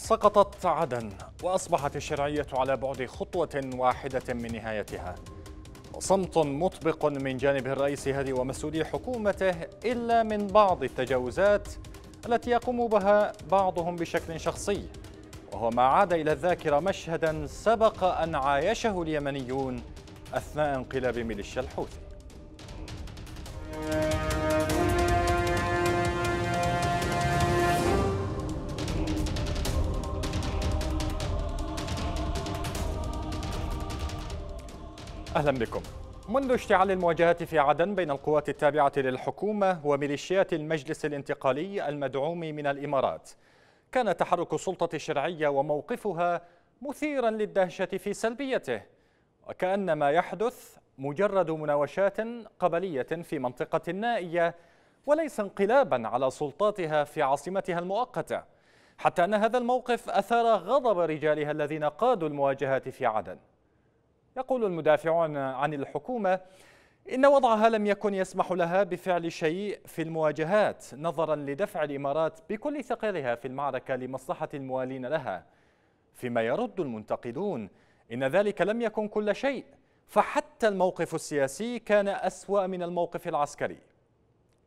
سقطت عدن وأصبحت الشرعية على بعد خطوة واحدة من نهايتها صمت مطبق من جانب الرئيس هذه ومسؤولي حكومته إلا من بعض التجاوزات التي يقوم بها بعضهم بشكل شخصي وهو ما عاد إلى الذاكرة مشهدا سبق أن عايشه اليمنيون أثناء انقلاب ميليشيا الحوثي أهلا بكم منذ اشتعال المواجهات في عدن بين القوات التابعة للحكومة وميليشيات المجلس الانتقالي المدعوم من الإمارات كان تحرك السلطة الشرعية وموقفها مثيرا للدهشة في سلبيته وكأن ما يحدث مجرد مناوشات قبلية في منطقة نائية وليس انقلابا على سلطاتها في عاصمتها المؤقتة حتى أن هذا الموقف أثار غضب رجالها الذين قادوا المواجهات في عدن يقول المدافعون عن الحكومة إن وضعها لم يكن يسمح لها بفعل شيء في المواجهات نظرا لدفع الإمارات بكل ثقلها في المعركة لمصلحة الموالين لها فيما يرد المنتقدون إن ذلك لم يكن كل شيء فحتى الموقف السياسي كان أسوأ من الموقف العسكري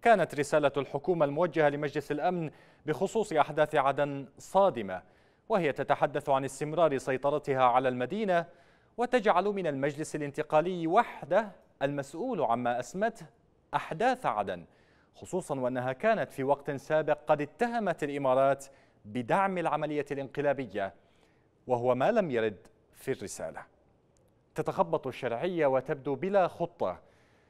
كانت رسالة الحكومة الموجهة لمجلس الأمن بخصوص أحداث عدن صادمة وهي تتحدث عن استمرار سيطرتها على المدينة وتجعل من المجلس الانتقالي وحده المسؤول عما أسمته أحداث عدن خصوصا وأنها كانت في وقت سابق قد اتهمت الإمارات بدعم العملية الانقلابية وهو ما لم يرد في الرسالة تتخبط الشرعية وتبدو بلا خطة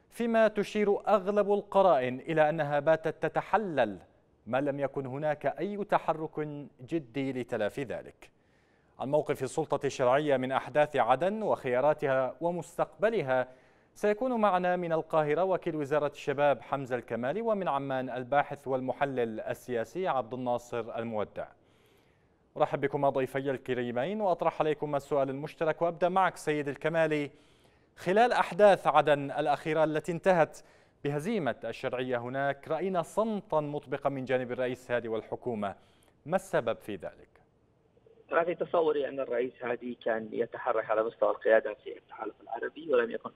فيما تشير أغلب القرائن إلى أنها باتت تتحلل ما لم يكن هناك أي تحرك جدي لتلافي ذلك عن موقف السلطة الشرعية من أحداث عدن وخياراتها ومستقبلها سيكون معنا من القاهرة وكيل وزارة الشباب حمزة الكمالي ومن عمان الباحث والمحلل السياسي عبد الناصر المودع أرحب بكم ضيفي الكريمين وأطرح عليكم السؤال المشترك وأبدأ معك سيد الكمالي خلال أحداث عدن الأخيرة التي انتهت بهزيمة الشرعية هناك رأينا صمتا مطبقا من جانب الرئيس هادي والحكومة ما السبب في ذلك؟ في تصوري ان الرئيس هادي كان يتحرك على مستوى القياده في التحالف العربي ولم يكن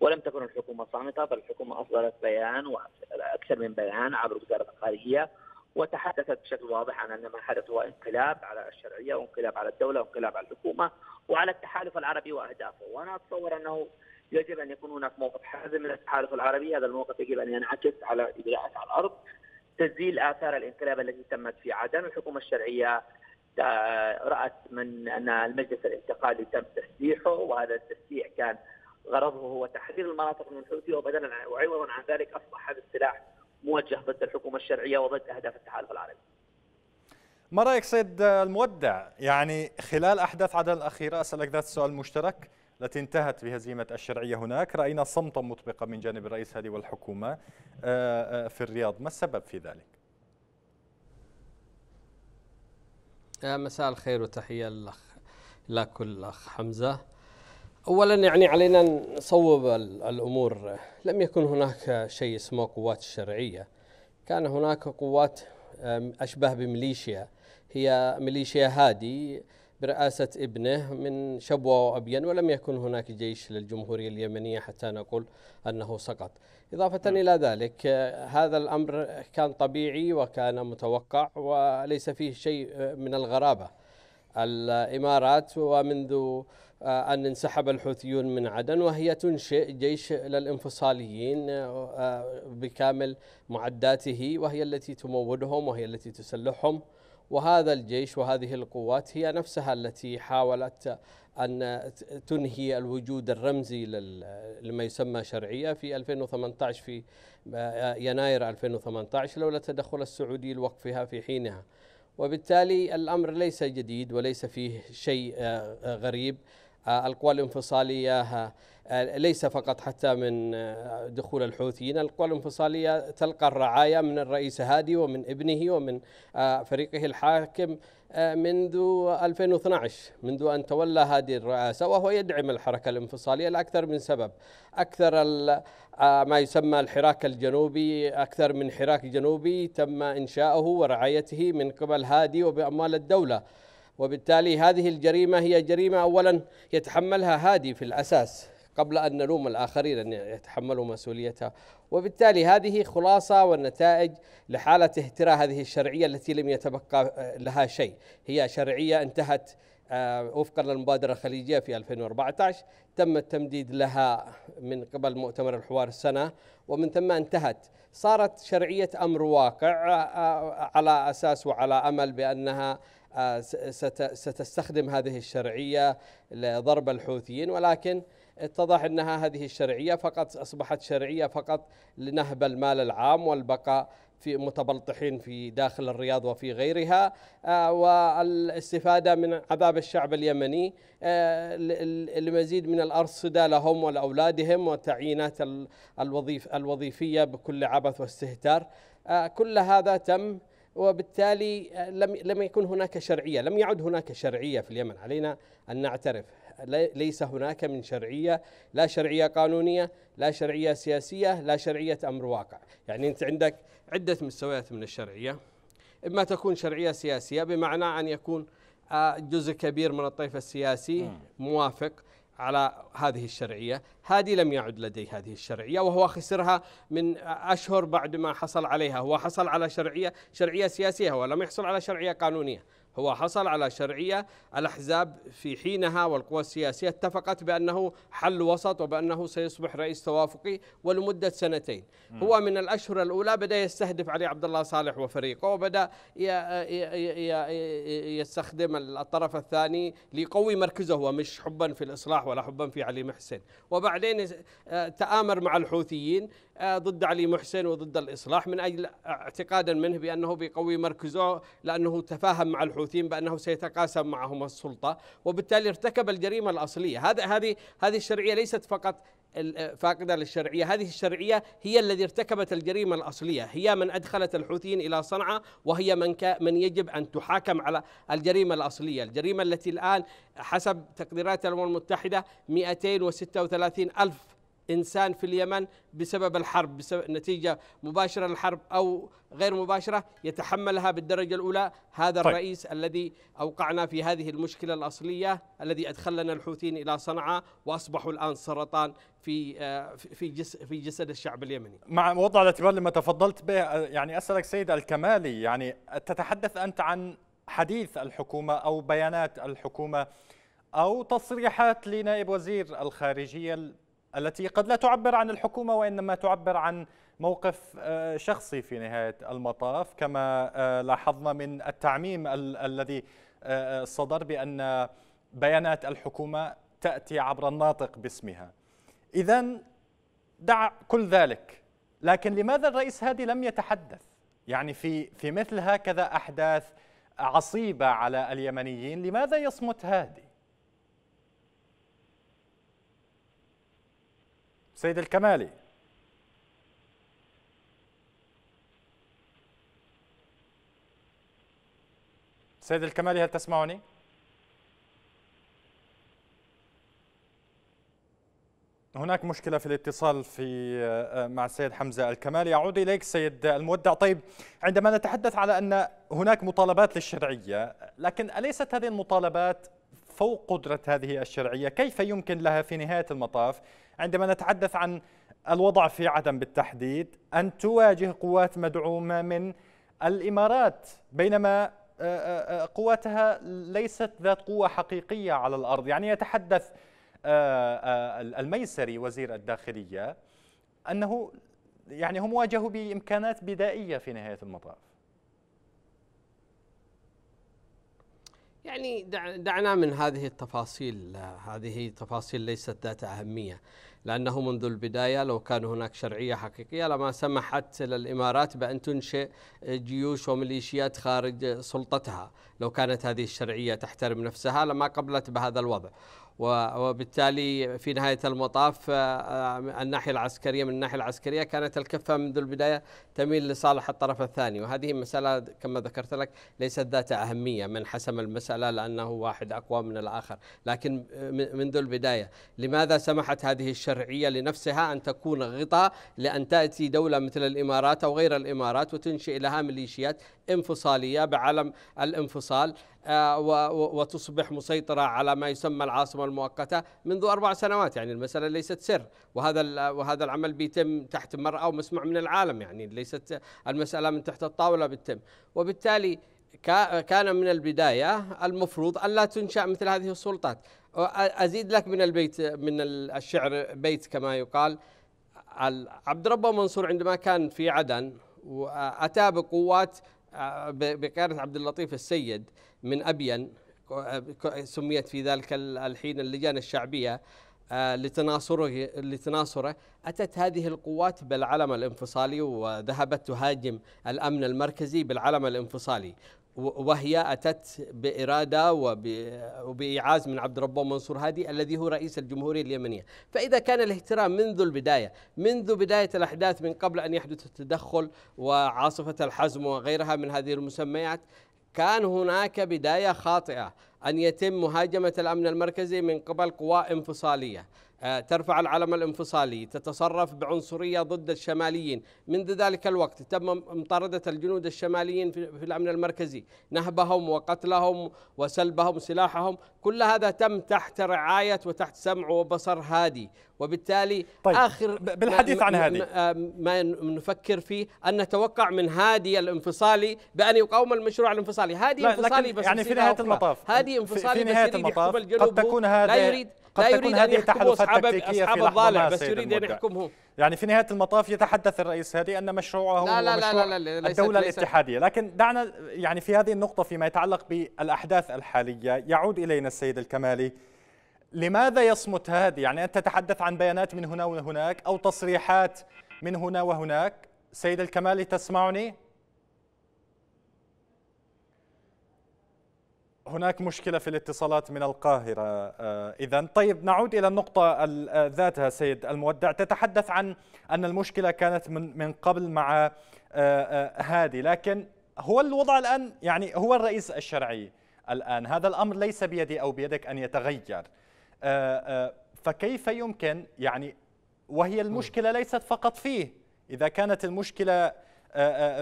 ولم تكن الحكومه صامته بل الحكومه اصدرت بيان واكثر من بيان عبر وزاره الخارجيه وتحدثت بشكل واضح عن ان ما حدث هو انقلاب على الشرعيه وانقلاب على الدوله وانقلاب على الحكومه وعلى التحالف العربي واهدافه وانا اتصور انه يجب ان يكون هناك موقف حازم من التحالف العربي هذا الموقف يجب ان ينعكس على اجراءات على الارض تسجيل اثار الانقلاب التي تمت في عدن الحكومه الشرعيه رأت من أن المجلس الانتقالي تم تسليحه وهذا التسليح كان غرضه هو تحرير المناطق من الحوثي وبدلا وعوضا عن ذلك أصبح هذا السلاح موجه ضد الحكومة الشرعية وضد أهداف التحالف العربي ما رايك سيد المودع يعني خلال احداث عدن الاخيره اسالك ذات السؤال المشترك التي انتهت بهزيمه الشرعيه هناك راينا صمتا مطبقا من جانب الرئيس هادي والحكومه آه، آه، في الرياض ما السبب في ذلك آه، مساء الخير وتحية للأخ لكل الأخ حمزة أولا يعني علينا نصوب الأمور لم يكن هناك شيء اسمه قوات الشرعية كان هناك قوات أشبه بميليشيا هي ميليشيا هادي برئاسة ابنه من شبوة وأبين ولم يكن هناك جيش للجمهورية اليمنية حتى نقول أنه سقط إضافة نعم. إلى ذلك هذا الأمر كان طبيعي وكان متوقع وليس فيه شيء من الغرابة الإمارات ومنذ آه، أن انسحب الحوثيون من عدن وهي تنشئ جيش للانفصاليين آه، آه، بكامل معداته وهي التي تموّدهم وهي التي تسلحهم وهذا الجيش وهذه القوات هي نفسها التي حاولت أن تنهي الوجود الرمزي لما يسمى شرعية في 2018 في آه، يناير 2018 لولا تدخل السعودي لوقفها في حينها وبالتالي الأمر ليس جديد وليس فيه شيء آه، آه، غريب آه، القوى الانفصالية آه، ليس فقط حتى من آه، دخول الحوثيين القوى الانفصالية تلقى الرعاية من الرئيس هادي ومن ابنه ومن فريقه الحاكم منذ 2012 منذ أن تولى هادي الرئاسة وهو يدعم الحركة الانفصالية لأكثر من سبب أكثر ما يسمى الحراك الجنوبي أكثر من حراك جنوبي تم إنشاؤه ورعايته من قبل هادي وبأموال الدولة وبالتالي هذه الجريمة هي جريمة أولا يتحملها هادي في الأساس قبل أن نلوم الآخرين أن يتحملوا مسؤوليتها وبالتالي هذه خلاصة والنتائج لحالة اهتراء هذه الشرعية التي لم يتبقى آه، لها شيء هي شرعية انتهت آه، وفقا للمبادرة الخليجية في 2014 تم التمديد لها من قبل مؤتمر الحوار السنة ومن ثم انتهت صارت شرعية أمر واقع آه، على أساس وعلى أمل بأنها آه، ستستخدم هذه الشرعية لضرب الحوثيين ولكن اتضح أنها هذه الشرعية فقط أصبحت شرعية فقط لنهب المال العام والبقاء في متبلطحين في داخل الرياض وفي غيرها آه، والاستفادة من عذاب الشعب اليمني آه، لمزيد من الأرصدة لهم ولأولادهم وتعيينات الوظيف الوظيفية بكل عبث واستهتار كل هذا تم وبالتالي آه، لم لم يكن هناك شرعيه، لم يعد هناك شرعيه في اليمن، علينا ان نعترف ليس هناك من شرعيه، لا شرعيه قانونيه، لا شرعيه سياسيه، لا شرعيه امر واقع، يعني انت عندك عده مستويات من الشرعيه اما تكون شرعيه سياسيه بمعنى ان يكون آه، جزء كبير من الطيف السياسي موافق على هذه الشرعية هادي لم يعد لديه هذه الشرعية وهو خسرها من أشهر بعد ما حصل عليها هو حصل على شرعية شرعية سياسية ولم يحصل على شرعية قانونية هو حصل على شرعية الأحزاب في حينها والقوى السياسية اتفقت بأنه حل وسط وبأنه سيصبح رئيس توافقي ولمدة سنتين م. هو من الأشهر الأولى بدأ يستهدف علي عبد الله صالح وفريقه وبدأ يستخدم الطرف الثاني ليقوي مركزه هو مش حبا في الإصلاح ولا حبا في علي محسن وبعدين آه، تآمر مع الحوثيين ضد علي محسن وضد الإصلاح من أجل اعتقادا منه بأنه بيقوي مركزه لأنه تفاهم مع الحوثيين بأنه سيتقاسم معهم السلطة وبالتالي ارتكب الجريمة الأصلية هذا هذه هذه الشرعية ليست فقط فاقدة للشرعية هذه الشرعية هي الذي ارتكبت الجريمة الأصلية هي من أدخلت الحوثيين إلى صنعاء وهي من, من يجب أن تحاكم على الجريمة الأصلية الجريمة التي الآن حسب تقديرات الأمم المتحدة 236 ألف إنسان في اليمن بسبب الحرب بسبب نتيجة مباشرة للحرب أو غير مباشرة يتحملها بالدرجة الأولى هذا طيب. الرئيس الذي أوقعنا في هذه المشكلة الأصلية الذي أدخلنا الحوثيين إلى صنعاء وأصبحوا الآن سرطان في آه، في في جسد الشعب اليمني. مع وضع الاعتبار لما تفضلت به يعني أسألك سيد الكمالي يعني تتحدث أنت عن حديث الحكومة أو بيانات الحكومة أو تصريحات لنائب وزير الخارجية التي قد لا تعبر عن الحكومة وإنما تعبر عن موقف آه، شخصي في نهاية المطاف كما آه، لاحظنا من التعميم ال الذي آه، صدر بأن بيانات الحكومة تأتي عبر الناطق باسمها إذا دع كل ذلك لكن لماذا الرئيس هادي لم يتحدث يعني في في مثل هكذا أحداث عصيبة على اليمنيين لماذا يصمت هادي سيد الكمالي سيد الكمالي هل تسمعني؟ هناك مشكلة في الاتصال في آه، آه، مع السيد حمزة الكمالي أعود إليك سيد المودع طيب عندما نتحدث على أن هناك مطالبات للشرعية لكن أليست هذه المطالبات فوق قدرة هذه الشرعية كيف يمكن لها في نهاية المطاف عندما نتحدث عن الوضع في عدن بالتحديد أن تواجه قوات مدعومة من الإمارات بينما آه، آه، آه، قواتها ليست ذات قوة حقيقية على الأرض يعني يتحدث الميسري وزير الداخلية أنه يعني هم واجهوا بإمكانات بدائية في نهاية المطاف يعني دعنا من هذه التفاصيل هذه تفاصيل ليست ذات أهمية لأنه منذ البداية لو كان هناك شرعية حقيقية لما سمحت للإمارات بأن تنشئ جيوش وميليشيات خارج سلطتها لو كانت هذه الشرعية تحترم نفسها لما قبلت بهذا الوضع وبالتالي في نهاية المطاف آه، آه، الناحية العسكرية من الناحية العسكرية كانت الكفة منذ البداية تميل لصالح الطرف الثاني وهذه مسألة كما ذكرت لك ليست ذات أهمية من حسم المسألة لأنه واحد أقوى من الآخر لكن منذ البداية لماذا سمحت هذه الشرعية لنفسها أن تكون غطاء لأن تأتي دولة مثل الإمارات أو غير الإمارات وتنشئ لها ميليشيات انفصالية بعلم الانفصال آه، وتصبح مسيطرة على ما يسمى العاصمة المؤقتة منذ أربع سنوات يعني المسألة ليست سر وهذا وهذا العمل بيتم تحت مرأة ومسمع من العالم يعني ليست المسألة من تحت الطاولة بالتم وبالتالي كان من البداية المفروض أن لا تنشأ مثل هذه السلطات أزيد لك من البيت من الشعر بيت كما يقال عبد ربه منصور عندما كان في عدن وأتى بقوات بقيادة عبد اللطيف السيد من أبين سميت في ذلك الحين اللجان الشعبية آه، لتناصره لتناصره اتت هذه القوات بالعلم الانفصالي وذهبت تهاجم الامن المركزي بالعلم الانفصالي وهي اتت باراده وبايعاز من عبد ربه منصور هادي الذي هو رئيس الجمهوريه اليمنيه، فاذا كان الاهترام منذ البدايه، منذ بدايه الاحداث من قبل ان يحدث التدخل وعاصفه الحزم وغيرها من هذه المسميات، كان هناك بدايه خاطئه أن يتم مهاجمة الأمن المركزي من قبل قوى انفصالية آه، ترفع العلم الانفصالي تتصرف بعنصرية ضد الشماليين منذ ذلك الوقت تم مطاردة الجنود الشماليين في الأمن المركزي نهبهم وقتلهم وسلبهم سلاحهم كل هذا تم تحت رعاية وتحت سمع وبصر هادي وبالتالي طيب آخر بالحديث عن هادي ما نفكر فيه أن نتوقع من هادي الانفصالي بأن يقاوم المشروع الانفصالي هادي انفصالي بس يعني في نهاية المطاف هادي انفصالي في نهاية المطاف قد تكون هادي لا يريد قد لا تكون هذه تحالفات تكتيكيه في لحظه ما بس يريد ان يحكمه يعني في نهايه المطاف يتحدث الرئيس هادي ان مشروعه لا لا هو مشروع لا لا لا لا الدوله ليست الاتحاديه لكن دعنا يعني في هذه النقطه فيما يتعلق بالاحداث الحاليه يعود الينا السيد الكمالي لماذا يصمت هادي يعني انت تتحدث عن بيانات من هنا وهناك او تصريحات من هنا وهناك سيد الكمالي تسمعني هناك مشكلة في الاتصالات من القاهرة آه، إذا طيب نعود إلى النقطة آه، ذاتها سيد المودع تتحدث عن أن المشكلة كانت من, من قبل مع آه، هادي لكن هو الوضع الآن يعني هو الرئيس الشرعي الآن هذا الأمر ليس بيدي أو بيدك أن يتغير فكيف يمكن يعني وهي المشكلة ليست فقط فيه إذا كانت المشكلة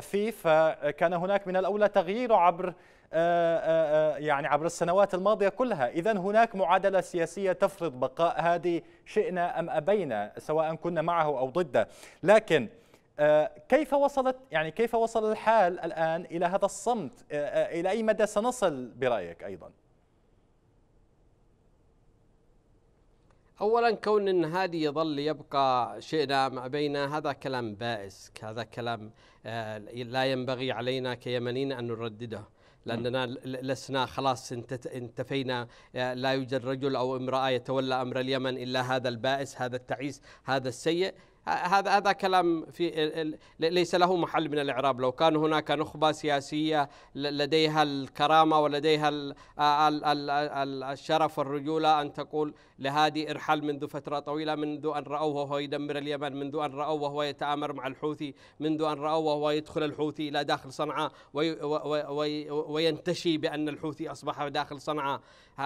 فيه فكان هناك من الأولى تغييره عبر آه، آه، آه، يعني عبر السنوات الماضية كلها إذا هناك معادلة سياسية تفرض بقاء هذه شئنا أم أبينا سواء كنا معه أو ضده لكن كيف وصلت يعني كيف وصل الحال الآن إلى هذا الصمت إلى أي مدى سنصل برأيك أيضا اولا كون ان هذه يظل يبقى شئنا ما بينا هذا كلام بائس هذا كلام لا ينبغي علينا كيمنيين ان نردده لأننا نعم. لسنا خلاص انتفينا لا يوجد رجل أو امرأة يتولى أمر اليمن إلا هذا البائس هذا التعيس هذا السيء هذا هذا كلام في ليس له محل من الاعراب لو كان هناك نخبه سياسيه لديها الكرامه ولديها الشرف والرجوله ان تقول لهادي ارحل منذ فتره طويله منذ ان راوه وهو يدمر اليمن منذ ان راوه وهو يتامر مع الحوثي منذ ان راوه وهو يدخل الحوثي الى داخل صنعاء وينتشي بان الحوثي اصبح داخل صنعاء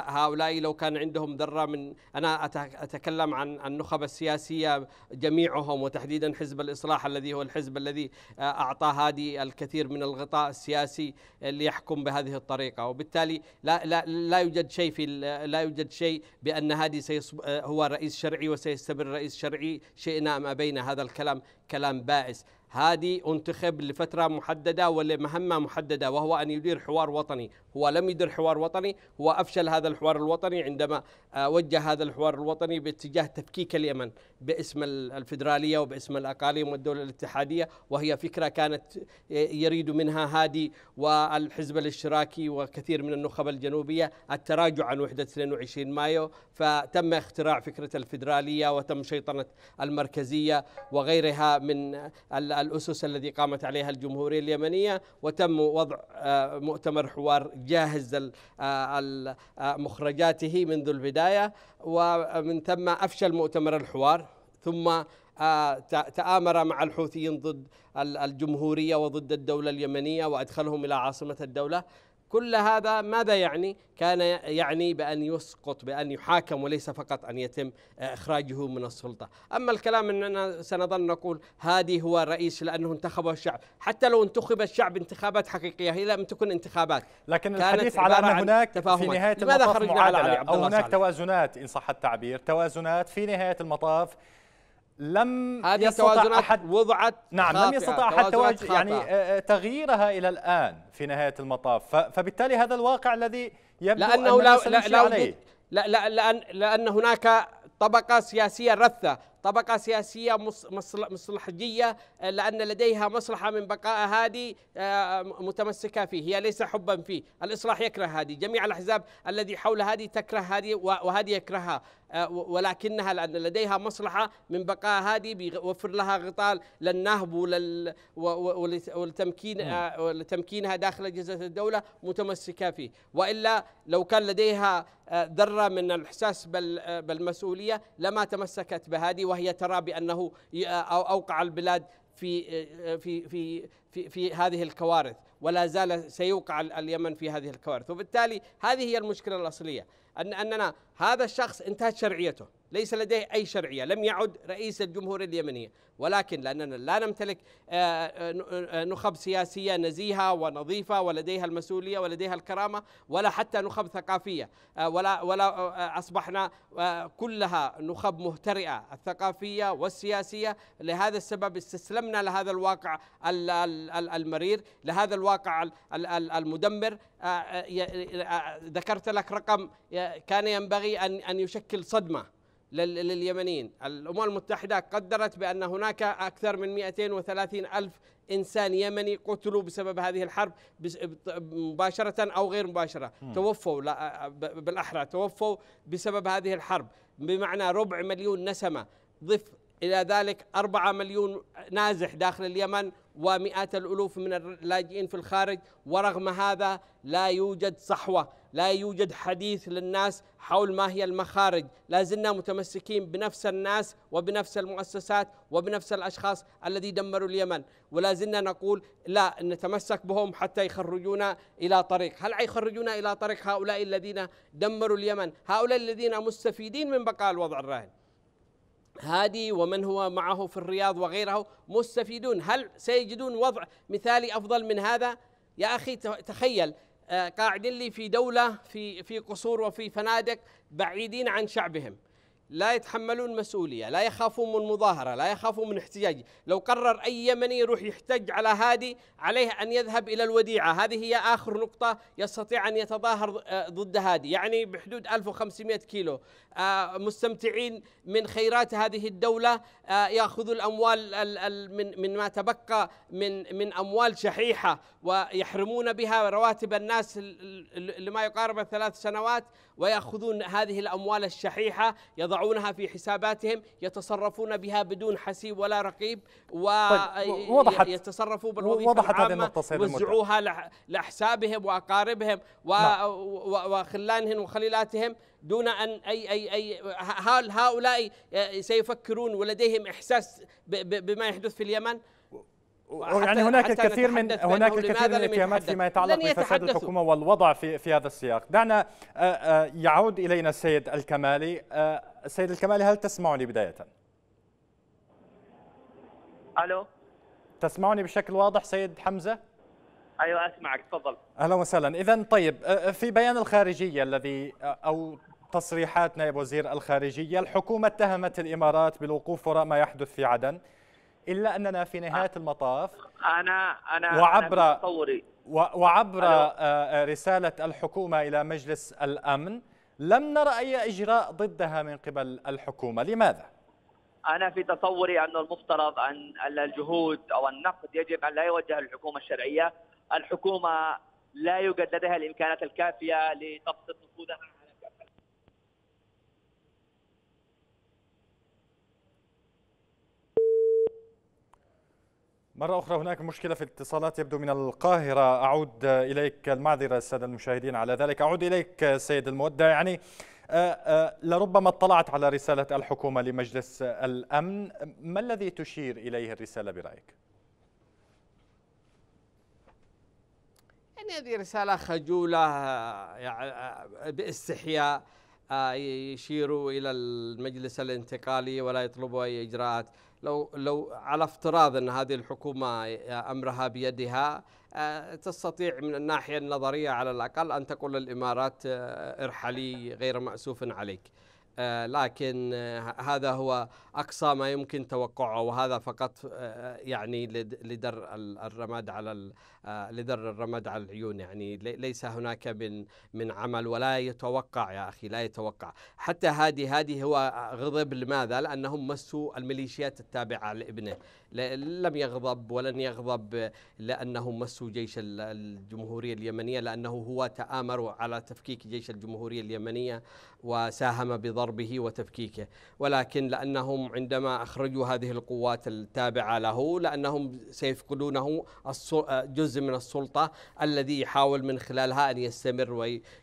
هؤلاء لو كان عندهم ذرة من أنا أتكلم عن النخب السياسية جميعهم وتحديدا حزب الإصلاح الذي هو الحزب الذي آه، أعطى هذه الكثير من الغطاء السياسي ليحكم بهذه الطريقة وبالتالي لا, لا, لا يوجد شيء في لا يوجد شيء بأن هذه آه، هو رئيس شرعي وسيستمر رئيس شرعي شئنا ما بين هذا الكلام كلام بائس هادي انتخب لفترة محددة ولمهمة محددة وهو أن يدير حوار وطني هو لم يدر حوار وطني هو أفشل هذا الحوار الوطني عندما آه، وجه هذا الحوار الوطني باتجاه تفكيك اليمن باسم الفدرالية وباسم الأقاليم والدولة الاتحادية وهي فكرة كانت آه، يريد منها هادي والحزب الاشتراكي وكثير من النخب الجنوبية التراجع عن وحدة 22 مايو فتم اختراع فكرة الفيدرالية وتم شيطنة المركزية وغيرها من الأسس الذي قامت عليها الجمهورية اليمنية وتم وضع آه، مؤتمر حوار جاهز آه، آه، مخرجاته منذ البداية ومن ثم أفشل مؤتمر الحوار ثم تآمر مع الحوثيين ضد الجمهورية وضد الدولة اليمنية وأدخلهم إلى عاصمة الدولة كل هذا ماذا يعني؟ كان يعني بأن يسقط بأن يحاكم وليس فقط أن يتم آه، إخراجه من السلطة أما الكلام أننا سنظل نقول هذه هو رئيس لأنه انتخبه الشعب حتى لو انتخب الشعب انتخابات حقيقية هي لم تكن انتخابات لكن الحديث على أن هناك في نهاية المطاف معادلة على أو هناك توازنات إن صح التعبير توازنات في نهاية المطاف لم هذه يستطع أحد وضعت نعم لم يستطع أحد يعني آه، آه، تغييرها إلى الآن في نهاية المطاف فبالتالي هذا الواقع الذي يبدو لأنه أن لا لا لا, لا, لا, لأن, لأن هناك طبقة سياسية رثة طبقة سياسية مصلحجية آه، لأن لديها مصلحة من بقاء هادي آه، متمسكة فيه هي ليس حبا فيه الإصلاح يكره هادي جميع الأحزاب الذي حول هادي تكره هادي وهادي يكرهها آه، ولكنها لأن لديها مصلحة من بقاء هادي بيوفر لها غطاء للنهب ولتمكين نعم. لتمكينها داخل أجهزة الدولة متمسكة فيه وإلا لو كان لديها ذرة من الإحساس بالمسؤولية لما تمسكت بهادي وهي ترى بانه اوقع البلاد في في في في, في هذه الكوارث ولا زال سيوقع اليمن في هذه الكوارث وبالتالي هذه هي المشكله الاصليه ان اننا هذا الشخص انتهت شرعيته ليس لديه أي شرعية لم يعد رئيس الجمهورية اليمنية ولكن لأننا لا نمتلك آه، آه، نخب سياسية نزيهة ونظيفة ولديها المسؤولية ولديها الكرامة ولا حتى نخب ثقافية آه، ولا, ولا أصبحنا كلها نخب مهترئة الثقافية والسياسية لهذا السبب استسلمنا لهذا الواقع المرير لهذا الواقع المدمر ذكرت لك رقم كان ينبغي أن يشكل صدمة لليمنيين الأمم المتحدة قدرت بأن هناك أكثر من 230 ألف إنسان يمني قتلوا بسبب هذه الحرب مباشرة أو غير مباشرة م. توفوا بالأحرى توفوا بسبب هذه الحرب بمعنى ربع مليون نسمة ضف إلى ذلك أربعة مليون نازح داخل اليمن ومئات الألوف من اللاجئين في الخارج ورغم هذا لا يوجد صحوة لا يوجد حديث للناس حول ما هي المخارج لا زلنا متمسكين بنفس الناس وبنفس المؤسسات وبنفس الأشخاص الذي دمروا اليمن ولا زلنا نقول لا نتمسك بهم حتى يخرجونا إلى طريق هل يخرجونا إلى طريق هؤلاء الذين دمروا اليمن هؤلاء الذين مستفيدين من بقاء الوضع الراهن هادي ومن هو معه في الرياض وغيره مستفيدون هل سيجدون وضع مثالي أفضل من هذا؟ يا أخي تخيل آه، قاعدين لي في دولة في في قصور وفي فنادق بعيدين عن شعبهم لا يتحملون مسؤولية لا يخافون من مظاهرة لا يخافون من احتجاج لو قرر أي يمني يروح يحتج على هادي عليه أن يذهب إلى الوديعة هذه هي آخر نقطة يستطيع أن يتظاهر آه، ضد هادي يعني بحدود 1500 كيلو آه، مستمتعين من خيرات هذه الدولة آه، يأخذوا الأموال من ما تبقى من من أموال شحيحة ويحرمون بها رواتب الناس لما يقارب الثلاث سنوات ويأخذون هذه الأموال الشحيحة يضعونها في حساباتهم يتصرفون بها بدون حسيب ولا رقيب ويتصرفوا طيب بالوظيفة وضحت العامة وزعوها لأحسابهم وأقاربهم نعم. وخلانهم وخليلاتهم دون ان اي اي اي هل هؤلاء سيفكرون ولديهم احساس بما يحدث في اليمن؟ يعني هناك الكثير من هناك الكثير من الاتهامات فيما يتعلق بفساد الحكومه والوضع في في هذا السياق دعنا آه، آه، يعود الينا السيد الكمالي السيد آه، الكمالي هل تسمعني بدايه الو تسمعني بشكل واضح سيد حمزه ايوه اسمعك تفضل اهلا وسهلا اذا طيب في بيان الخارجيه الذي او تصريحات نائب وزير الخارجيه الحكومه اتهمت الامارات بالوقوف وراء ما يحدث في عدن إلا أننا في نهاية آه. المطاف أنا أنا وعبر أنا وعبر آه، رسالة الحكومة إلى مجلس الأمن لم نرى أي إجراء ضدها من قبل الحكومة لماذا؟ أنا في تصوري أن المفترض أن الجهود أو النقد يجب أن لا يوجه الحكومة الشرعية الحكومة لا يوجد لديها الإمكانات الكافية لتبسط نفوذها مرة أخرى هناك مشكلة في الاتصالات يبدو من القاهرة أعود إليك المعذرة السادة المشاهدين على ذلك أعود إليك سيد المودع يعني آه، آه، لربما اطلعت على رسالة الحكومة لمجلس الأمن ما الذي تشير إليه الرسالة برأيك؟ يعني هذه رسالة خجولة يعني باستحياء يشيروا إلى المجلس الانتقالي ولا يطلبوا أي إجراءات لو لو على افتراض ان هذه الحكومه امرها بيدها آه، تستطيع من الناحيه النظريه على الاقل ان تقول للامارات آه، ارحلي غير ماسوف عليك. آه، لكن آه، هذا هو أقصى ما يمكن توقعه وهذا فقط آه، يعني لدر الرماد على لدر الرماد على العيون يعني ليس هناك من من عمل ولا يتوقع يا أخي لا يتوقع حتى هادي هادي هو غضب لماذا؟ لأنهم مسوا الميليشيات التابعة لابنه لم يغضب ولن يغضب لأنهم مسوا جيش الجمهورية اليمنية لأنه هو تآمر على تفكيك جيش الجمهورية اليمنية وساهم بضربه وتفكيكه ولكن لأنهم عندما أخرجوا هذه القوات التابعة له لأنهم سيفقدونه جزء من السلطة الذي يحاول من خلالها أن يستمر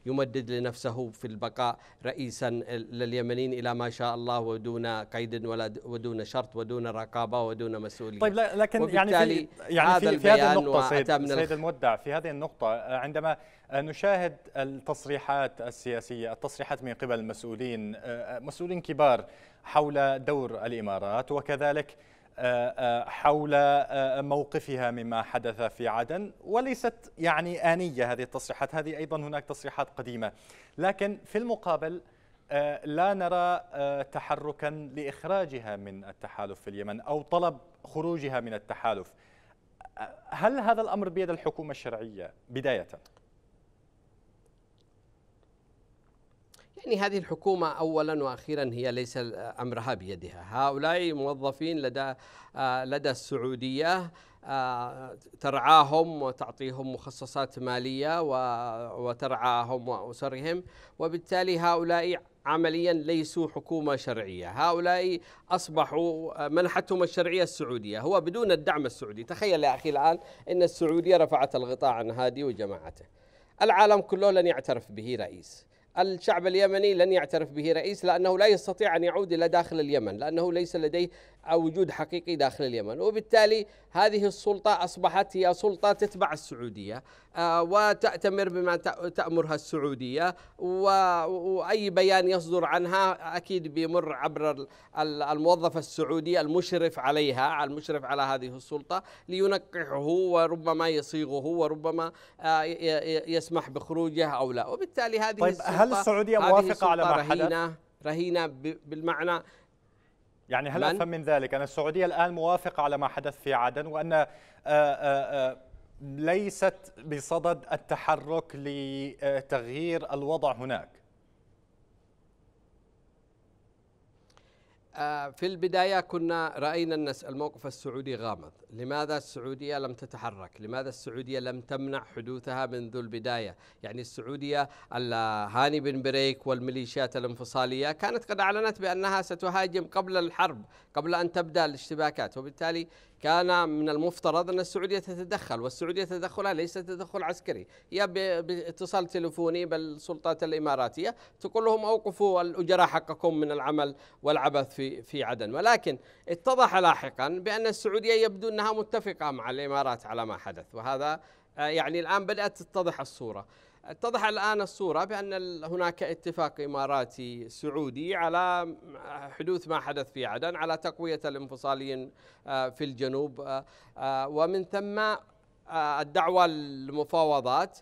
ويمدد لنفسه في البقاء رئيسا لليمنيين إلى ما شاء الله ودون قيد ولا ودون شرط ودون رقابة ودون مسؤولية المسؤوليه طيب لكن يعني في يعني في, في هذه النقطه سيد, سيد المودع في هذه النقطه عندما نشاهد التصريحات السياسيه التصريحات من قبل المسؤولين آه، آه، مسؤولين كبار حول دور الامارات وكذلك آه، حول موقفها مما حدث في عدن وليست يعني آنية هذه التصريحات هذه أيضا هناك تصريحات قديمة لكن في المقابل آه، لا نرى آه، تحركا لإخراجها من التحالف في اليمن أو طلب خروجها من التحالف آه، هل هذا الأمر بيد الحكومة الشرعية بداية؟ يعني هذه الحكومة أولا وأخيرا هي ليس أمرها بيدها هؤلاء موظفين لدى لدى السعودية ترعاهم وتعطيهم مخصصات مالية وترعاهم وأسرهم وبالتالي هؤلاء عمليا ليسوا حكومة شرعية هؤلاء أصبحوا منحتهم الشرعية السعودية هو بدون الدعم السعودي تخيل يا أخي الآن أن السعودية رفعت الغطاء عن هادي وجماعته العالم كله لن يعترف به رئيس الشعب اليمني لن يعترف به رئيس لأنه لا يستطيع أن يعود إلى داخل اليمن لأنه ليس لديه أو وجود حقيقي داخل اليمن وبالتالي هذه السلطة أصبحت هي سلطة تتبع السعودية آه، وتأتمر بما تأمرها السعودية وأي بيان يصدر عنها أكيد بيمر عبر الموظف السعودي المشرف عليها المشرف على هذه السلطة لينقحه وربما يصيغه وربما آه، يسمح بخروجه أو لا وبالتالي هذه طيب السلطة هل السعودية موافقة على ما حدث؟ رهينة بالمعنى يعني هل افهم من ذلك ان السعوديه الان موافقه على ما حدث في عدن وان آآ آه، آآ آه، آه، ليست بصدد التحرك لتغيير الوضع هناك آه، في البداية كنا رأينا أن الموقف السعودي غامض لماذا السعودية لم تتحرك لماذا السعودية لم تمنع حدوثها منذ البداية يعني السعودية هاني بن بريك والميليشيات الانفصالية كانت قد أعلنت بأنها ستهاجم قبل الحرب قبل أن تبدأ الاشتباكات وبالتالي كان من المفترض أن السعودية تتدخل والسعودية تدخلها ليس تدخل عسكري هي باتصال تلفوني بالسلطات الإماراتية تقول لهم أوقفوا الأجراء حقكم من العمل والعبث في, في عدن ولكن اتضح لاحقا بأن السعودية يبدو أنها متفقة مع الإمارات على ما حدث وهذا يعني الآن بدأت تتضح الصورة اتضح الآن الصورة بأن هناك اتفاق إماراتي سعودي على حدوث ما حدث في عدن على تقوية الانفصاليين آه، في الجنوب آه، آه، ومن ثم الدعوة للمفاوضات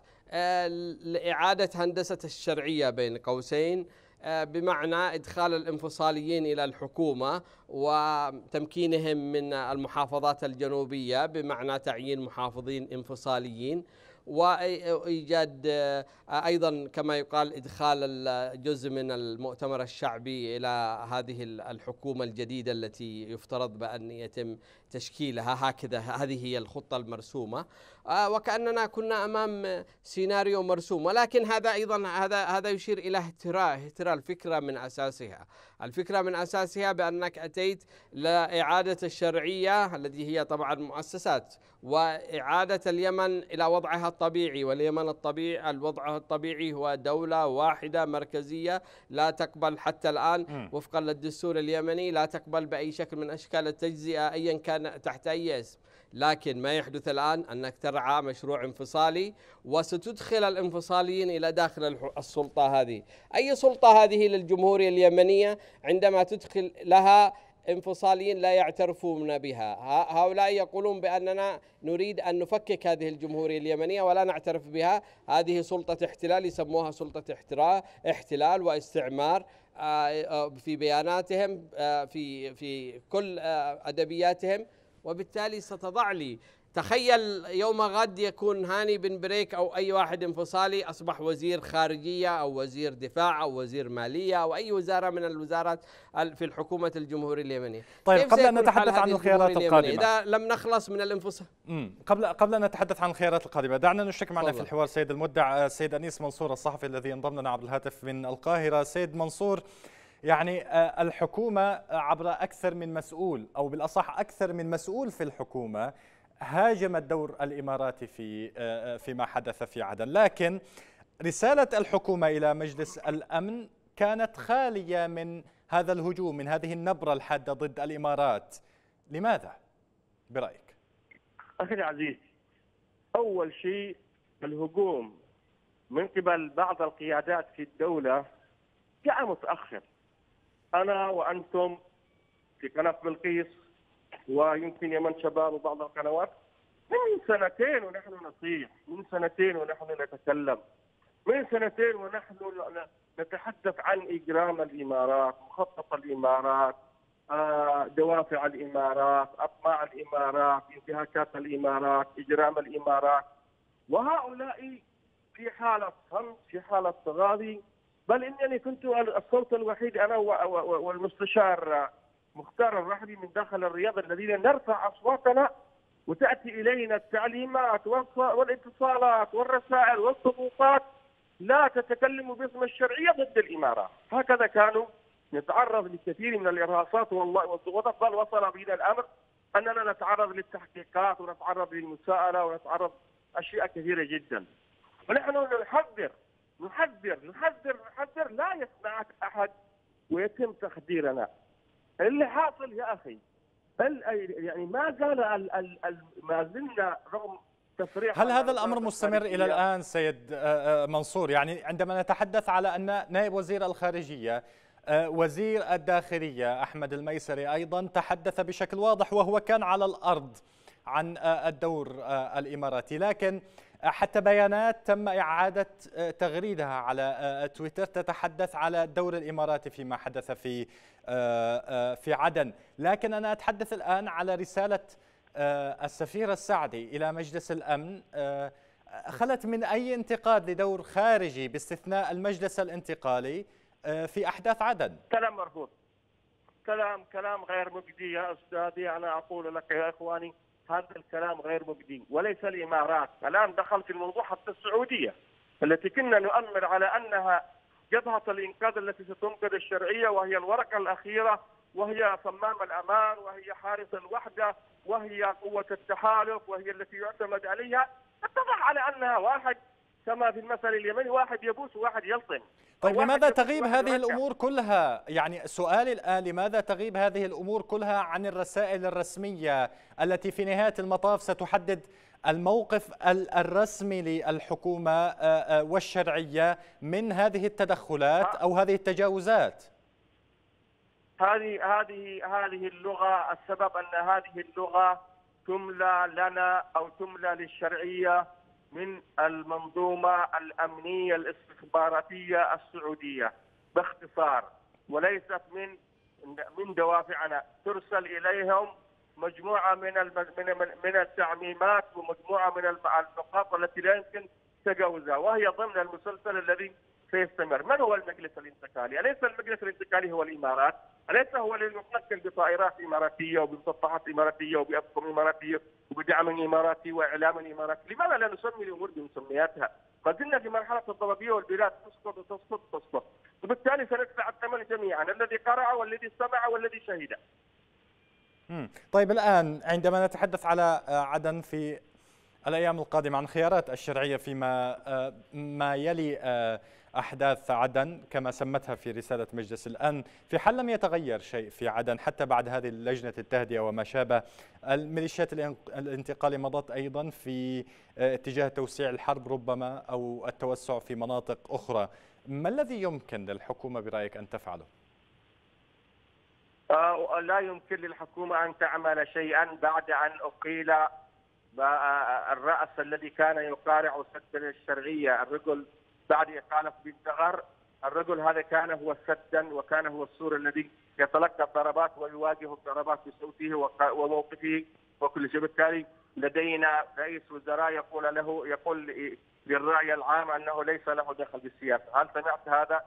لإعادة هندسة الشرعية بين قوسين بمعنى إدخال الانفصاليين إلى الحكومة وتمكينهم من المحافظات الجنوبية بمعنى تعيين محافظين انفصاليين وايجاد آه، ايضا كما يقال ادخال جزء من المؤتمر الشعبي الى هذه الحكومه الجديده التي يفترض بان يتم تشكيلها هكذا هذه هي الخطة المرسومة آه، وكأننا كنا أمام سيناريو مرسوم ولكن هذا أيضا هذا هذا يشير إلى اهتراء اهتراء الفكرة من أساسها الفكرة من أساسها بأنك أتيت لإعادة الشرعية التي هي طبعا مؤسسات وإعادة اليمن إلى وضعها الطبيعي واليمن الطبيعي الوضع الطبيعي هو دولة واحدة مركزية لا تقبل حتى الآن وفقا للدستور اليمني لا تقبل بأي شكل من أشكال التجزئة أيا كان تحت أي اسم لكن ما يحدث الآن أنك ترعى مشروع انفصالي وستدخل الانفصاليين إلى داخل السلطة هذه أي سلطة هذه للجمهورية اليمنية عندما تدخل لها انفصاليين لا يعترفون بها هؤلاء يقولون بأننا نريد أن نفكك هذه الجمهورية اليمنية ولا نعترف بها هذه سلطة احتلال يسموها سلطة احتلال واستعمار آه، آه، في بياناتهم آه، في في كل ادبياتهم وبالتالي ستضع لي تخيل يوم غد يكون هاني بن بريك أو أي واحد انفصالي أصبح وزير خارجية أو وزير دفاع أو وزير مالية أو أي وزارة من الوزارات في الحكومة الجمهورية اليمنية طيب قبل أن نتحدث عن الخيارات القادمة إذا لم نخلص من الانفصال قبل قبل أن نتحدث عن الخيارات القادمة دعنا نشك معنا طبعا. في الحوار سيد المدع آه، سيد أنيس منصور الصحفي الذي انضم لنا عبر الهاتف من القاهرة سيد منصور يعني آه، الحكومة عبر أكثر من مسؤول أو بالأصح أكثر من مسؤول في الحكومة هاجم الدور الإماراتي في آه، فيما حدث في عدن لكن رسالة الحكومة إلى مجلس الأمن كانت خالية من هذا الهجوم من هذه النبرة الحادة ضد الإمارات لماذا برأيك؟ أخي العزيز أول شيء الهجوم من قبل بعض القيادات في الدولة جاء متأخر أنا وأنتم في قناة بلقيس ويمكن يمن شباب وبعض القنوات من سنتين ونحن نصيح من سنتين ونحن نتكلم من سنتين ونحن نتحدث عن إجرام الإمارات مخطط الإمارات آه، دوافع الإمارات أطماع الإمارات انتهاكات الإمارات إجرام الإمارات وهؤلاء في حالة صمت في حالة تغاضي بل إنني كنت الصوت الوحيد أنا والمستشار مختار الرحبي من داخل الرياض الذين نرفع أصواتنا وتأتي إلينا التعليمات والاتصالات والرسائل والضغوطات لا تتكلم باسم الشرعية ضد الإمارة هكذا كانوا نتعرض لكثير من الإرهاصات والله والضغوطات بل وصل بنا الأمر أننا نتعرض للتحقيقات ونتعرض للمساءلة ونتعرض أشياء كثيرة جدا ونحن نحذر نحذر نحذر نحذر لا يسمعك أحد ويتم تخديرنا اللي حاصل يا اخي يعني ما زال ما زلنا رغم تصريح هل هذا الامر مستمر الى الان سيد آه، آه، منصور يعني عندما نتحدث على ان نائب وزير الخارجيه آه، وزير الداخليه احمد الميسري ايضا تحدث بشكل واضح وهو كان على الارض عن الدور الاماراتي لكن حتى بيانات تم إعادة آه، تغريدها على آه، آه، تويتر تتحدث على الدور الإماراتي فيما حدث في في عدن لكن أنا أتحدث الآن على رسالة السفير السعدي إلى مجلس الأمن خلت من أي انتقاد لدور خارجي باستثناء المجلس الانتقالي في أحداث عدن كلام مرفوض كلام كلام غير مجدي يا أستاذي أنا أقول لك يا إخواني هذا الكلام غير مجدي وليس الامارات الان دخل في الموضوع حتى السعوديه التي كنا نؤمر على انها جبهه الانقاذ التي ستنقذ الشرعيه وهي الورقه الاخيره وهي صمام الامان وهي حارس الوحده وهي قوه التحالف وهي التي يعتمد عليها اتضح على انها واحد كما في المثل اليمني واحد يبوس وواحد يلطم طيب لماذا تغيب هذه الأمور كلها يعني سؤالي الآن لماذا تغيب هذه الأمور كلها عن الرسائل الرسمية التي في نهاية المطاف ستحدد الموقف الرسمي للحكومة آه، آه، والشرعية من هذه التدخلات آه. أو هذه التجاوزات هذه هذه هذه اللغة السبب أن هذه اللغة تملى لنا أو تملى للشرعية من المنظومه الامنيه الاستخباراتيه السعوديه باختصار وليست من من دوافعنا ترسل اليهم مجموعه من من من التعميمات ومجموعه من النقاط التي لا يمكن تجاوزها وهي ضمن المسلسل الذي سيستمر، من هو المجلس الانتقالي؟ اليس المجلس الانتقالي هو الامارات؟ أليس هو الذي يقتل بطائرات إماراتية وبمسطحات إماراتية وبأسهم إماراتية وبدعم إماراتي وإعلام إماراتي لماذا لا نسمي الأمور بمسمياتها؟ ما زلنا في مرحلة الضبابية والبلاد تسقط وتسقط وتسقط وبالتالي سندفع الثمن جميعا الذي قرأ والذي سمع والذي شهد طيب الآن عندما نتحدث على آه، عدن في الأيام القادمة عن خيارات الشرعية فيما آه، ما يلي آه، أحداث عدن كما سمتها في رسالة مجلس الأمن في حال لم يتغير شيء في عدن حتى بعد هذه اللجنة التهدئة وما شابه الميليشيات الانتقالية مضت أيضا في آه، اتجاه توسيع الحرب ربما أو التوسع في مناطق أخرى ما الذي يمكن للحكومة برأيك أن تفعله؟ آه، لا يمكن للحكومة أن تعمل شيئا بعد أن أقيل آه، الرأس الذي كان يقارع سد الشرعية الرجل بعد إقالة بن الرجل هذا كان هو سدا وكان هو السور الذي يتلقى الضربات ويواجه الضربات بصوته وموقفه وكل شيء بالتالي لدينا رئيس وزراء يقول له يقول للراي العام أنه ليس له دخل بالسياسة هل سمعت هذا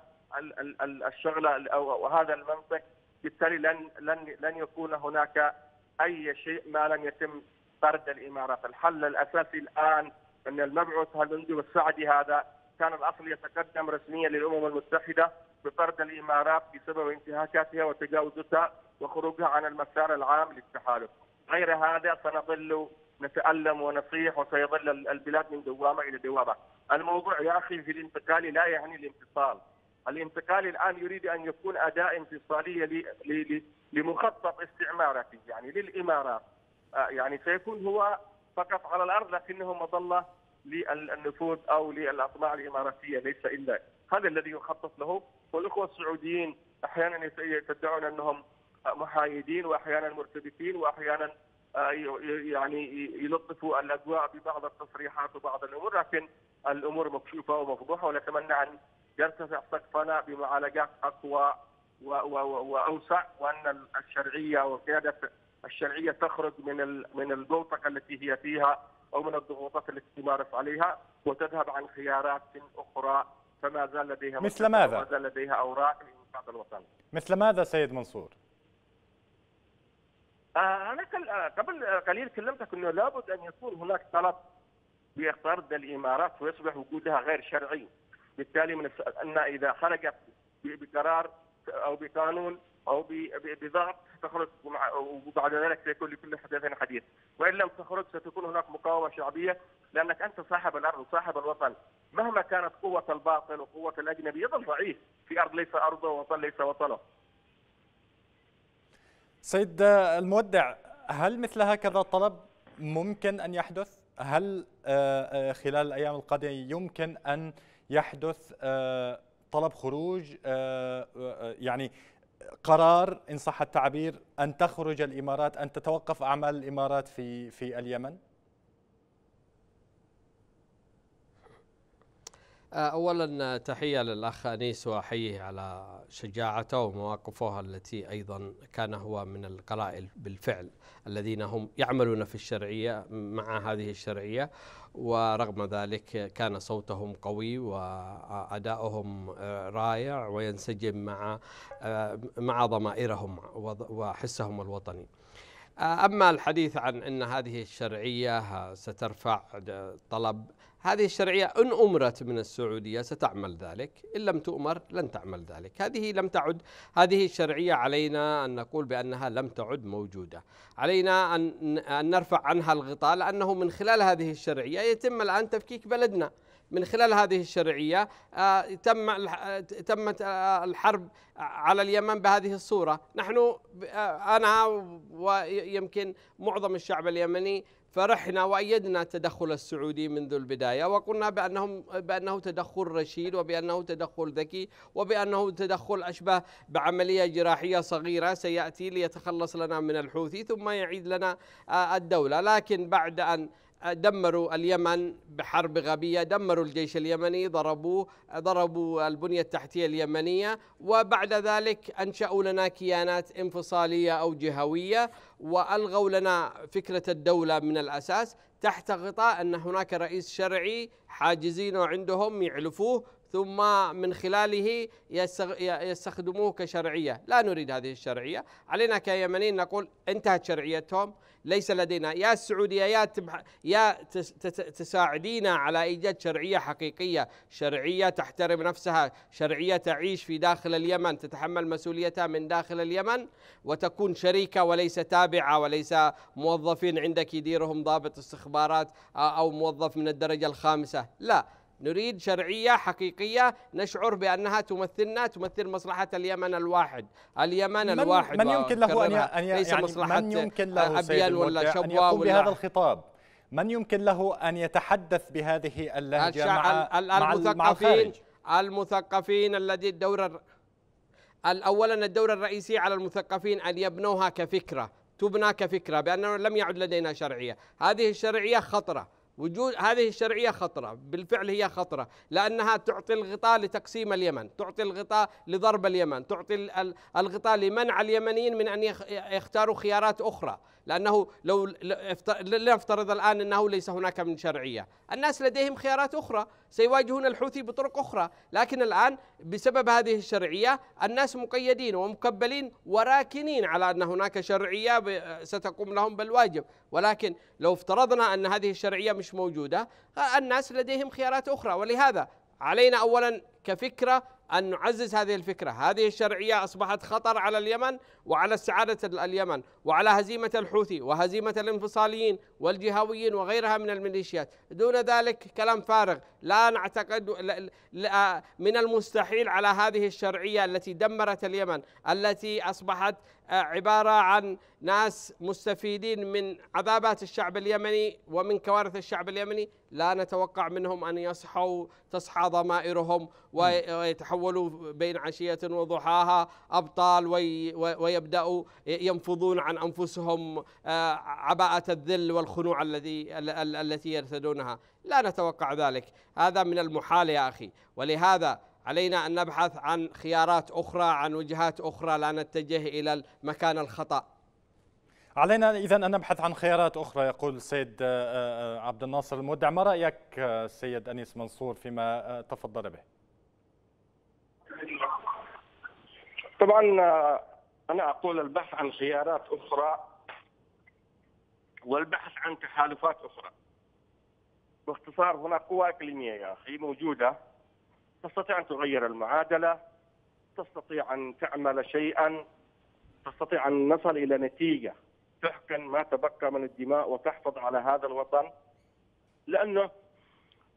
الشغلة أو هذا المنطق بالتالي لن لن لن يكون هناك أي شيء ما لم يتم طرد الإمارات الحل الأساسي الآن أن المبعوث هلندي والسعدي هذا كان الأصل يتقدم رسميا للأمم المتحدة بطرد الإمارات بسبب انتهاكاتها وتجاوزها وخروجها عن المسار العام للتحالف غير هذا سنظل نتألم ونصيح وسيظل البلاد من دوامة إلى دوامة الموضوع يا أخي في الانتقال لا يعني الانفصال الانتقال الآن يريد أن يكون أداة انفصالية لمخطط استعمارته يعني للإمارات آه، يعني سيكون هو فقط على الأرض لكنه مظلة للنفوذ او للاطماع الاماراتيه ليس الا هذا الذي يخطط له والاخوه السعوديين احيانا يدعون انهم محايدين واحيانا مرتبكين واحيانا آه، يعني يلطفوا الاجواء ببعض التصريحات وبعض الامور لكن الامور مكشوفه ومفضوحه ونتمنى ان يرتفع سقفنا بمعالجات اقوى واوسع وان الشرعيه وقياده الشرعيه تخرج من من البوتقه التي هي فيها او من الضغوطات التي تمارس عليها وتذهب عن خيارات اخرى فما زال لديها مثل ماذا؟ ما زال لديها اوراق لانقاذ الوطن مثل ماذا سيد منصور؟ آه، انا آه، قبل قليل كلمتك انه لابد ان يكون هناك طلب بطرد الامارات ويصبح وجودها غير شرعي بالتالي من ان اذا خرجت بقرار او بقانون او بضغط تخرج وبعد ذلك سيكون لكل حديث حديث وان لم تخرج ستكون هناك مقاومه شعبيه لانك انت صاحب الارض وصاحب الوطن مهما كانت قوه الباطل وقوه الاجنبي يظل ضعيف في ارض ليس ارضه ووطن ليس وطنه. سيد المودع هل مثل هكذا طلب ممكن ان يحدث؟ هل آه، آه، خلال الايام القادمه يمكن ان يحدث آه، طلب خروج يعني قرار ان صح التعبير ان تخرج الامارات ان تتوقف اعمال الامارات في في اليمن؟ آه، اولا تحيه للاخ انيس واحييه على شجاعته ومواقفه التي ايضا كان هو من القلائل بالفعل الذين هم يعملون في الشرعيه مع هذه الشرعيه ورغم ذلك كان صوتهم قوي وأدائهم آه، رائع وينسجم مع آه، مع ضمائرهم وحسهم الوطني. آه، أما الحديث عن أن هذه الشرعية سترفع طلب هذه الشرعية إن أمرت من السعودية ستعمل ذلك إن لم تؤمر لن تعمل ذلك هذه لم تعد هذه الشرعية علينا أن نقول بأنها لم تعد موجودة علينا أن, أن نرفع عنها الغطاء لأنه من خلال هذه الشرعية يتم الآن تفكيك بلدنا من خلال هذه الشرعية آه، تم تمت آه، الحرب على اليمن بهذه الصورة نحن آه، أنا ويمكن معظم الشعب اليمني فرحنا وأيدنا تدخل السعودي منذ البداية وقلنا بأنهم بأنه تدخل رشيد وبأنه تدخل ذكي وبأنه تدخل أشبه بعملية جراحية صغيرة سيأتي ليتخلص لنا من الحوثي ثم يعيد لنا آه، الدولة لكن بعد أن دمروا اليمن بحرب غبية دمروا الجيش اليمني ضربوه ضربوا البنية التحتية اليمنية وبعد ذلك أنشأوا لنا كيانات انفصالية أو جهوية وألغوا لنا فكرة الدولة من الأساس تحت غطاء أن هناك رئيس شرعي حاجزين عندهم يعلفوه ثم من خلاله يستخدموه كشرعية لا نريد هذه الشرعية علينا كيمنيين نقول انتهت شرعيتهم ليس لدينا يا السعودية يا يا تساعدينا على إيجاد شرعية حقيقية شرعية تحترم نفسها شرعية تعيش في داخل اليمن تتحمل مسؤوليتها من داخل اليمن وتكون شريكة وليس تابعة وليس موظفين عندك يديرهم ضابط استخبارات أو موظف من الدرجة الخامسة لا نريد شرعية حقيقية نشعر بأنها تمثلنا تمثل مصلحة اليمن الواحد اليمن من الواحد من يمكن له أن يعني ليس مصلحة من يمكن له أبيان ولا شبوة أن يقوم ولا بهذا الخطاب من يمكن له أن يتحدث بهذه اللهجة مع, المثقفين مع المثقفين الذي الدور أولا الدور الرئيسي على المثقفين أن يبنوها كفكرة تبنى كفكرة بأنه لم يعد لدينا شرعية هذه الشرعية خطرة وجود هذه الشرعيه خطره بالفعل هي خطره لانها تعطي الغطاء لتقسيم اليمن تعطي الغطاء لضرب اليمن تعطي الغطاء لمنع اليمنيين من ان يختاروا خيارات اخرى لانه لو لنفترض الان انه ليس هناك من شرعيه الناس لديهم خيارات اخرى سيواجهون الحوثي بطرق أخرى لكن الآن بسبب هذه الشرعية الناس مقيدين ومكبلين وراكنين على أن هناك شرعية ستقوم لهم بالواجب ولكن لو افترضنا أن هذه الشرعية مش موجودة الناس لديهم خيارات أخرى ولهذا علينا أولا كفكرة أن نعزز هذه الفكرة هذه الشرعية أصبحت خطر على اليمن وعلى سعادة اليمن وعلى هزيمة الحوثي وهزيمة الانفصاليين والجهويين وغيرها من الميليشيات دون ذلك كلام فارغ لا نعتقد من المستحيل على هذه الشرعية التي دمرت اليمن التي أصبحت آه، عبارة عن ناس مستفيدين من عذابات الشعب اليمني ومن كوارث الشعب اليمني لا نتوقع منهم أن يصحوا تصحى ضمائرهم ويتحولوا بين عشية وضحاها أبطال ويبدأوا ينفضون عن أنفسهم آه، عباءة الذل والخنوع الذي التي يرتدونها لا نتوقع ذلك هذا من المحال يا أخي ولهذا علينا أن نبحث عن خيارات أخرى عن وجهات أخرى لا نتجه إلى المكان الخطأ علينا إذا أن نبحث عن خيارات أخرى يقول السيد آه، آه، عبد الناصر المودع ما رأيك سيد أنيس منصور فيما تفضل به طبعا آه، انا اقول البحث عن خيارات اخرى والبحث عن تحالفات اخرى. باختصار هناك قوى اقليميه يا اخي موجوده تستطيع ان تغير المعادله، تستطيع ان تعمل شيئا، تستطيع ان نصل الى نتيجه تحقن ما تبقى من الدماء وتحفظ على هذا الوطن لانه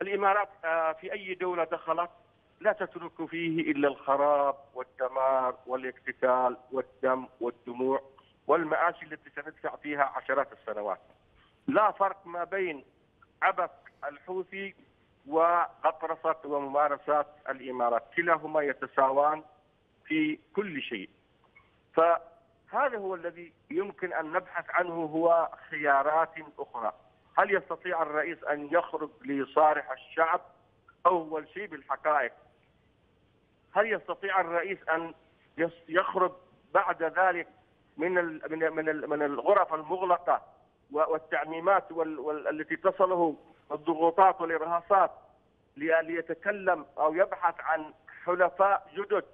الامارات آه، في اي دوله دخلت لا تترك فيه إلا الخراب والدمار والاقتتال والدم والدموع والمآسي التي سندفع فيها عشرات السنوات لا فرق ما بين عبث الحوثي وغطرسة وممارسات الإمارات كلاهما يتساوان في كل شيء فهذا هو الذي يمكن أن نبحث عنه هو خيارات أخرى هل يستطيع الرئيس أن يخرج ليصارح الشعب أول شيء بالحقائق هل يستطيع الرئيس ان يخرج بعد ذلك من من من من الغرف المغلقه والتعميمات التي تصله الضغوطات والارهاصات ليتكلم او يبحث عن حلفاء جدد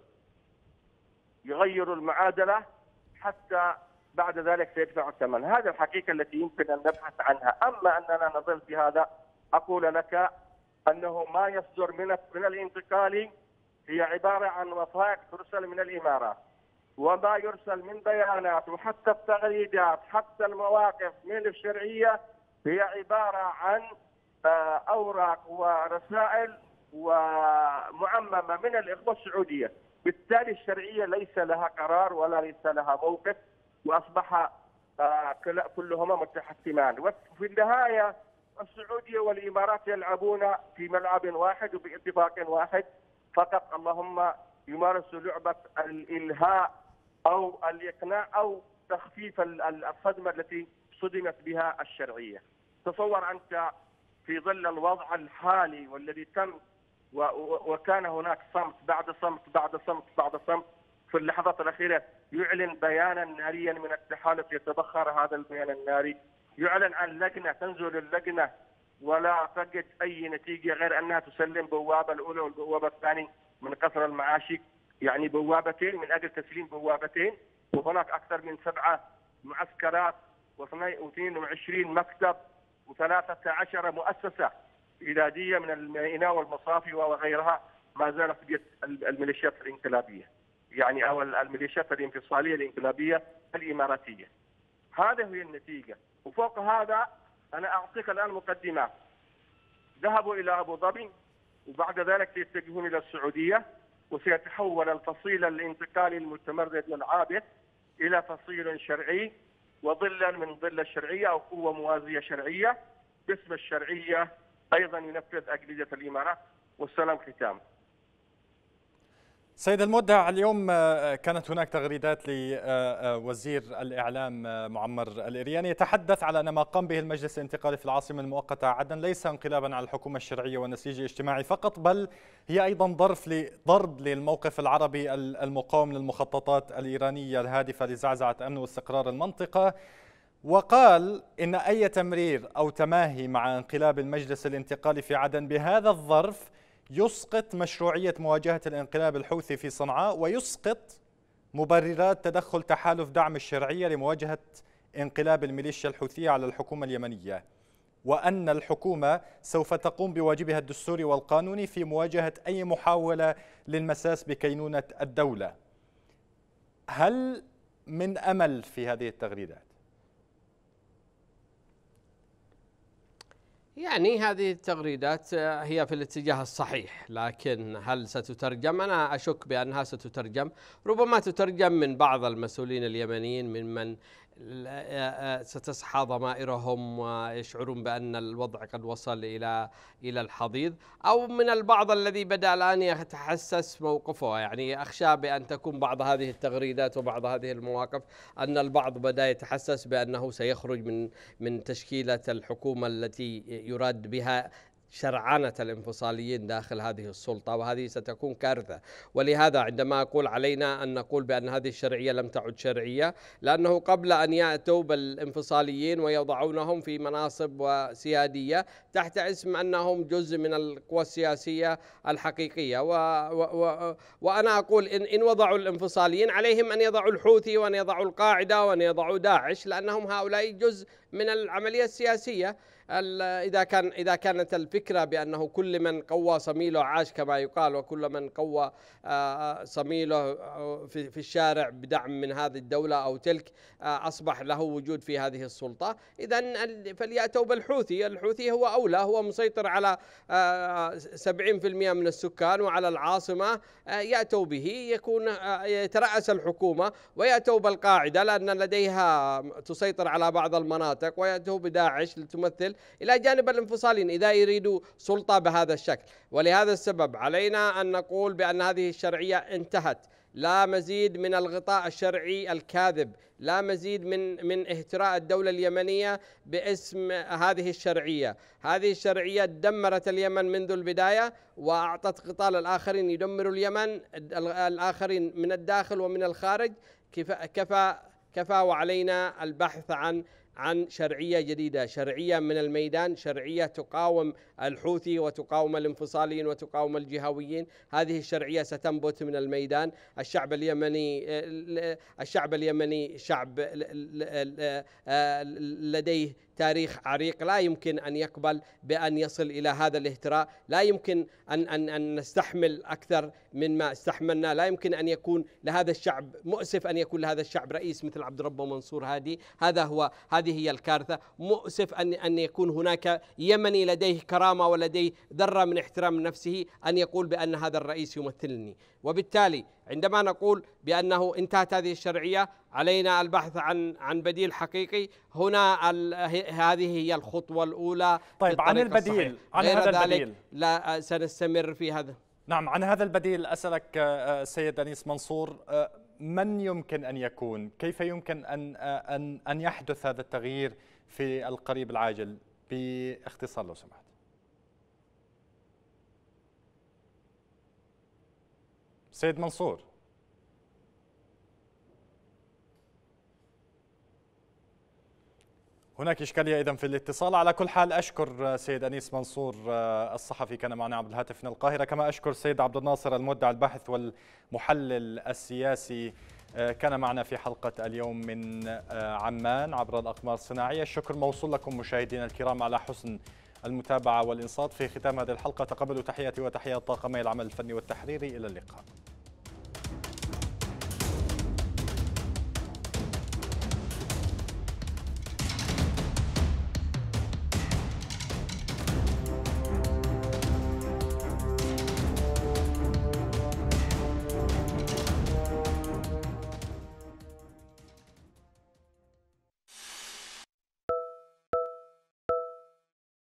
يغيروا المعادله حتى بعد ذلك سيدفع الثمن، هذه الحقيقه التي يمكن ان نبحث عنها، اما اننا نظل في هذا اقول لك انه ما يصدر من من الانتقالي هي عبارة عن وثائق ترسل من الإمارة وما يرسل من بيانات وحتى التغريدات حتى المواقف من الشرعية هي عبارة عن آه، أوراق ورسائل ومعممة من الإخوة السعودية بالتالي الشرعية ليس لها قرار ولا ليس لها موقف وأصبح آه، كلهما متحكمان وفي النهاية السعودية والإمارات يلعبون في ملعب واحد وباتفاق واحد فقط اللهم يمارسوا لعبه الالهاء او الاقناع او تخفيف الصدمه التي صدمت بها الشرعيه. تصور انت في ظل الوضع الحالي والذي تم وكان هناك صمت بعد صمت بعد صمت بعد صمت في اللحظات الاخيره يعلن بيانا ناريا من التحالف يتبخر هذا البيان الناري يعلن عن لجنه تنزل اللجنه ولا تجد اي نتيجه غير انها تسلم بوابه الاولى والبوابه الثانيه من قصر المعاشي يعني بوابتين من اجل تسليم بوابتين وهناك اكثر من سبعه معسكرات و22 مكتب و13 مؤسسه بلاديه من الميناء والمصافي وغيرها ما زالت بيد الميليشيات الانقلابية يعني أو الميليشيات الانفصالية الانقلابية الإماراتية هذه هي النتيجة وفوق هذا أنا أعطيك الآن مقدمة ذهبوا إلى أبو ظبي وبعد ذلك سيتجهون إلى السعودية وسيتحول الفصيل الانتقالي المتمرد والعابث إلى فصيل شرعي وظلا من ظل الشرعية أو قوة موازية شرعية باسم الشرعية أيضا ينفذ أجهزة الإمارات والسلام ختام سيد المودع اليوم آه، آه، كانت هناك تغريدات لوزير آه، الإعلام معمر الإرياني يتحدث على أن ما قام به المجلس الانتقالي في العاصمة المؤقتة عدن ليس انقلابا على الحكومة الشرعية والنسيج الاجتماعي فقط بل هي أيضا ظرف لضرب للموقف العربي المقاوم للمخططات الإيرانية الهادفة لزعزعة أمن واستقرار المنطقة وقال إن أي تمرير أو تماهي مع انقلاب المجلس الانتقالي في عدن بهذا الظرف يسقط مشروعية مواجهة الانقلاب الحوثي في صنعاء ويسقط مبررات تدخل تحالف دعم الشرعية لمواجهة انقلاب الميليشيا الحوثية على الحكومة اليمنية وأن الحكومة سوف تقوم بواجبها الدستوري والقانوني في مواجهة أي محاولة للمساس بكينونة الدولة هل من أمل في هذه التغريدات؟ يعني هذه التغريدات آه، هي في الاتجاه الصحيح لكن هل ستترجم أنا أشك بأنها ستترجم ربما تترجم من بعض المسؤولين اليمنيين ممن آه، ستصحى ضمائرهم ويشعرون بأن الوضع قد وصل إلى إلى الحضيض أو من البعض الذي بدأ الآن يتحسس موقفه يعني أخشى بأن تكون بعض هذه التغريدات وبعض هذه المواقف أن البعض بدأ يتحسس بأنه سيخرج من من تشكيلة الحكومة التي يراد بها شرعنة الانفصاليين داخل هذه السلطة وهذه ستكون كارثة ولهذا عندما أقول علينا أن نقول بأن هذه الشرعية لم تعد شرعية لأنه قبل أن يأتوا بالانفصاليين ويضعونهم في مناصب وسيادية تحت اسم أنهم جزء من القوى السياسية الحقيقية و و و وأنا أقول إن, إن وضعوا الانفصاليين عليهم أن يضعوا الحوثي وأن يضعوا القاعدة وأن يضعوا داعش لأنهم هؤلاء جزء من العملية السياسية اذا كان اذا كانت الفكره بانه كل من قوى صميله عاش كما يقال وكل من قوى آه، آه، صميله آه، في الشارع بدعم من هذه الدوله او تلك اصبح له وجود في هذه السلطه اذا فلياتوا بالحوثي الحوثي هو اولى هو مسيطر على 70% من السكان وعلى العاصمه ياتوا به يكون يتراس الحكومه وياتوا بالقاعده لان لديها تسيطر على بعض المناطق وياتوا بداعش لتمثل العدل إلى جانب الانفصاليين إذا يريدوا سلطة بهذا الشكل ولهذا السبب علينا أن نقول بأن هذه الشرعية انتهت لا مزيد من الغطاء الشرعي الكاذب لا مزيد من من اهتراء الدولة اليمنية باسم هذه الشرعية، هذه الشرعية دمرت اليمن منذ البداية وأعطت قطال الآخرين يدمروا اليمن الآخرين من الداخل ومن الخارج كفى كفى وعلينا البحث عن عن شرعية جديدة شرعية من الميدان شرعية تقاوم الحوثي وتقاوم الانفصاليين وتقاوم الجهويين هذه الشرعية ستنبت من الميدان الشعب اليمني الشعب اليمني شعب آه، لديه تاريخ عريق لا يمكن أن يقبل بأن يصل إلى هذا الاهتراء لا يمكن أن, أن, أن نستحمل أكثر مما استحملنا لا يمكن أن يكون لهذا الشعب مؤسف أن يكون لهذا الشعب رئيس مثل عبد ربه منصور هادي هذا هو هذه هي الكارثة مؤسف أن, أن يكون هناك يمني لديه كرامة ولديه ذرة من احترام نفسه أن يقول بأن هذا الرئيس يمثلني وبالتالي عندما نقول بأنه انتهت هذه الشرعية علينا البحث عن عن بديل حقيقي هنا هذه هي الخطوة الأولى طيب عن البديل الصحيح. عن غير هذا ذلك البديل لا سنستمر في هذا نعم عن هذا البديل أسألك آه، آه، سيد أنيس منصور آه، من يمكن أن يكون كيف يمكن أن, أن, أن يحدث هذا التغيير في القريب العاجل باختصار لو سمحت سيد منصور هناك إشكالية إذا في الاتصال على كل حال أشكر سيد أنيس منصور آه، الصحفي كان معنا عبر الهاتف من القاهرة كما أشكر سيد عبد الناصر المدعي الباحث والمحلل السياسي آه، كان معنا في حلقة اليوم من آه، عمان عبر الأقمار الصناعية الشكر موصول لكم مشاهدينا الكرام على حسن المتابعة والإنصات في ختام هذه الحلقة تقبلوا تحياتي وتحيات طاقمي العمل الفني والتحريري إلى اللقاء